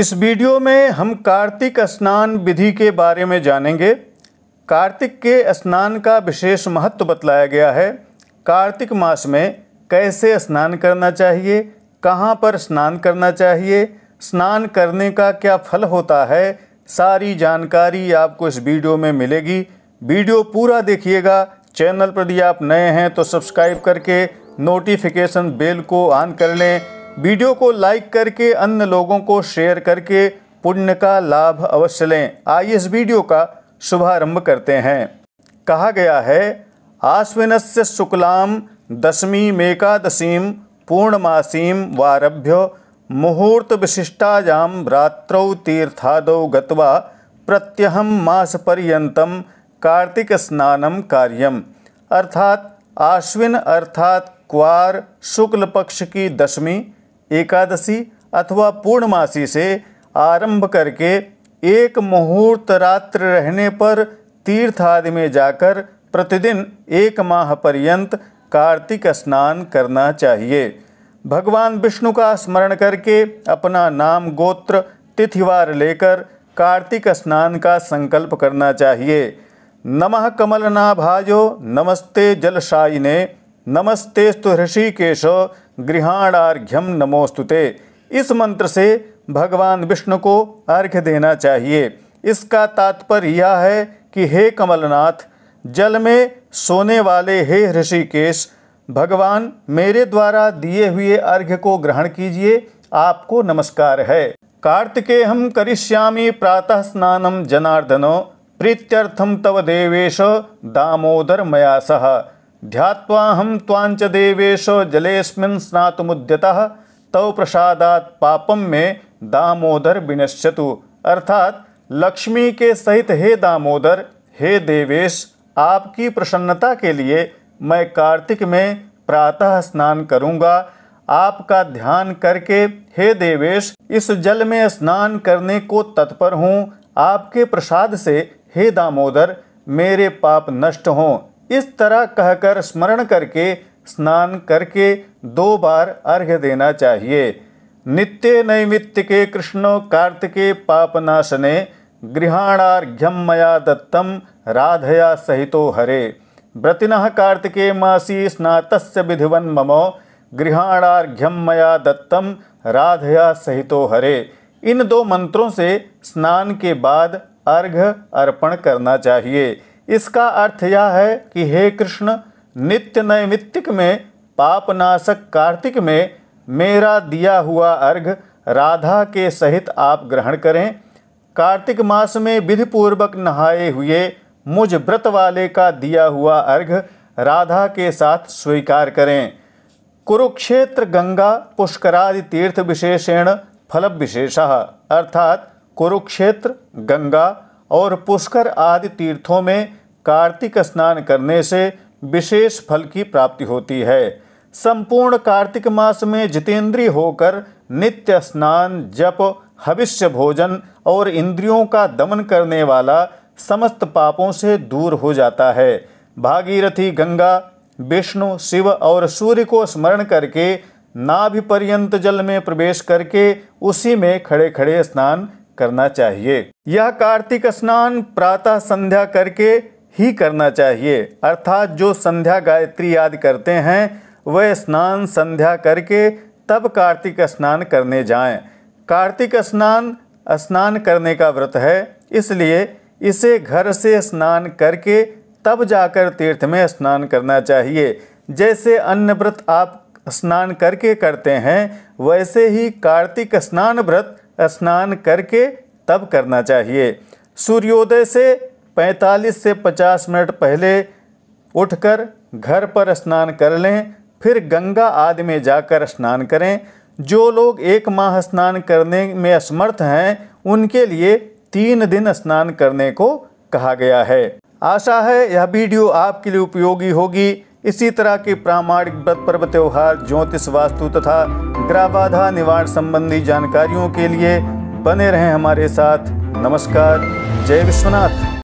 इस वीडियो में हम कार्तिक स्नान विधि के बारे में जानेंगे कार्तिक के स्नान का विशेष महत्व बतलाया गया है कार्तिक मास में कैसे स्नान करना चाहिए कहाँ पर स्नान करना चाहिए स्नान करने का क्या फल होता है सारी जानकारी आपको इस वीडियो में मिलेगी वीडियो पूरा देखिएगा चैनल पर यदि आप नए हैं तो सब्सक्राइब करके नोटिफिकेशन बेल को ऑन कर लें वीडियो को लाइक करके अन्य लोगों को शेयर करके पुण्य का लाभ अवश्य लें आइए इस वीडियो का शुभारंभ करते हैं कहा गया है आश्विन से शुक्लाम दशमी मेकादशीम पूर्णमासीम वारभ्य मुहूर्त विशिष्टायाम रात्रौ तीर्थादौ गत्वा प्रत्यहम मास पर्यतम कार्तिक स्नानम कार्यम अर्थात आश्विन अर्थात क्वार शुक्ल पक्ष की दशमी एकादशी अथवा पूर्णमासी से आरंभ करके एक मुहूर्त रात्र रहने पर तीर्थ आदि में जाकर प्रतिदिन एक माह पर्यंत कार्तिक स्नान करना चाहिए भगवान विष्णु का स्मरण करके अपना नाम गोत्र तिथिवार लेकर कार्तिक स्नान का संकल्प करना चाहिए नमः कमलनाभाजो नमस्ते जलशायिने नमस्तेस्तु ऋषिकेश गृहाणार्घ्यम नमोस्तुते इस मंत्र से भगवान विष्णु को अर्घ्य देना चाहिए इसका तात्पर्य यह है कि हे कमलनाथ जल में सोने वाले हे ऋषिकेश भगवान मेरे द्वारा दिए हुए अर्घ्य को ग्रहण कीजिए आपको नमस्कार है कार्तिके हम करिष्यामि प्रातः स्नानम जनार्दनो प्रीत्यर्थम तव देवेश दामोदर मया सह ध्यावाहम त्वाञ्च देवेश जलेऽस्मिन् स्नातुमुद्यतः तव प्रसादा पापम में दामोदर विनश्यतु अर्थात लक्ष्मी के सहित हे दामोदर हे देवेश आपकी प्रसन्नता के लिए मैं कार्तिक में प्रातः स्नान करूंगा आपका ध्यान करके हे देवेश इस जल में स्नान करने को तत्पर हूँ आपके प्रसाद से हे दामोदर मेरे पाप नष्ट हों इस तरह कहकर स्मरण करके स्नान करके दो बार अर्घ्य देना चाहिए नित्य नैमित्त के कृष्ण कार्तिके पापनाशने गृहाणार्घ्यम मया दत्तम राधया सहितो हरे व्रतिन कार्तिके मासी स्नातस्य विधिवन ममो गृहाणार्घ्यम मया दत्तम राधया सहितो हरे इन दो मंत्रों से स्नान के बाद अर्घ अर्पण करना चाहिए इसका अर्थ यह है कि हे कृष्ण नित्य नैमित्तिक में पापनाशक कार्तिक में मेरा दिया हुआ अर्घ राधा के सहित आप ग्रहण करें कार्तिक मास में विधिपूर्वक नहाए हुए मुझ व्रत वाले का दिया हुआ अर्घ राधा के साथ स्वीकार करें कुरुक्षेत्र गंगा पुष्करादि तीर्थ विशेषेण फल विशेषा अर्थात कुरुक्षेत्र गंगा और पुष्कर आदि तीर्थों में कार्तिक स्नान करने से विशेष फल की प्राप्ति होती है संपूर्ण कार्तिक मास में जितेंद्रीय होकर नित्य स्नान जप हविष्य भोजन और इंद्रियों का दमन करने वाला समस्त पापों से दूर हो जाता है भागीरथी गंगा विष्णु शिव और सूर्य को स्मरण करके नाभि पर्यंत जल में प्रवेश करके उसी में खड़े खड़े स्नान करना चाहिए यह कार्तिक स्नान प्रातः संध्या करके ही करना चाहिए अर्थात जो संध्या गायत्री याद करते हैं वह स्नान संध्या करके तब कार्तिक स्नान करने जाएं। कार्तिक स्नान स्नान करने का व्रत है इसलिए इसे घर से स्नान करके तब जाकर तीर्थ में स्नान करना चाहिए जैसे अन्य व्रत आप स्नान करके करते हैं वैसे ही कार्तिक स्नान व्रत स्नान करके तब करना चाहिए सूर्योदय से 45 से 50 मिनट पहले उठकर घर पर स्नान कर लें फिर गंगा आदि में जाकर स्नान करें जो लोग एक माह स्नान करने में असमर्थ हैं उनके लिए तीन दिन स्नान करने को कहा गया है आशा है यह वीडियो आपके लिए उपयोगी होगी इसी तरह के प्रामाणिक व्रत पर्व त्यौहार ज्योतिष वास्तु तथा ग्रह बाधा निवारण संबंधी जानकारियों के लिए बने रहें हमारे साथ नमस्कार जय विश्वनाथ